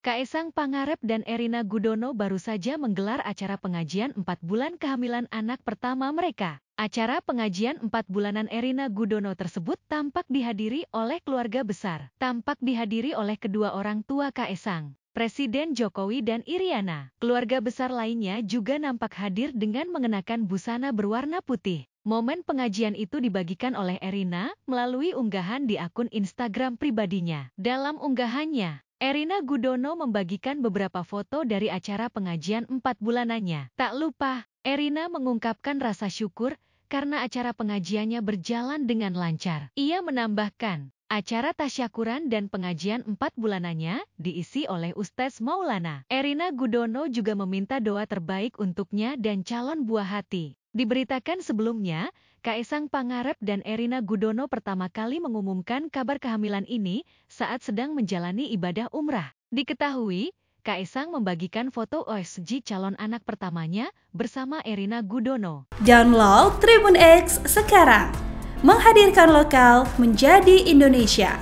Kaesang Pangarep dan Erina Gudono baru saja menggelar acara pengajian empat bulan kehamilan anak pertama mereka. Acara pengajian empat bulanan Erina Gudono tersebut tampak dihadiri oleh keluarga besar, tampak dihadiri oleh kedua orang tua Kaesang. Presiden Jokowi dan Iriana, keluarga besar lainnya juga nampak hadir dengan mengenakan busana berwarna putih. Momen pengajian itu dibagikan oleh Erina melalui unggahan di akun Instagram pribadinya. Dalam unggahannya, Erina Gudono membagikan beberapa foto dari acara pengajian empat bulanannya. Tak lupa, Erina mengungkapkan rasa syukur karena acara pengajiannya berjalan dengan lancar. Ia menambahkan, acara tasyakuran dan pengajian empat bulanannya diisi oleh Ustaz Maulana. Erina Gudono juga meminta doa terbaik untuknya dan calon buah hati. Diberitakan sebelumnya, Kaisang Pangarep dan Erina Gudono pertama kali mengumumkan kabar kehamilan ini saat sedang menjalani ibadah umrah. Diketahui, Kaisang membagikan foto OSG calon anak pertamanya bersama Erina Gudono. Download Tribun X sekarang. Menghadirkan lokal menjadi Indonesia.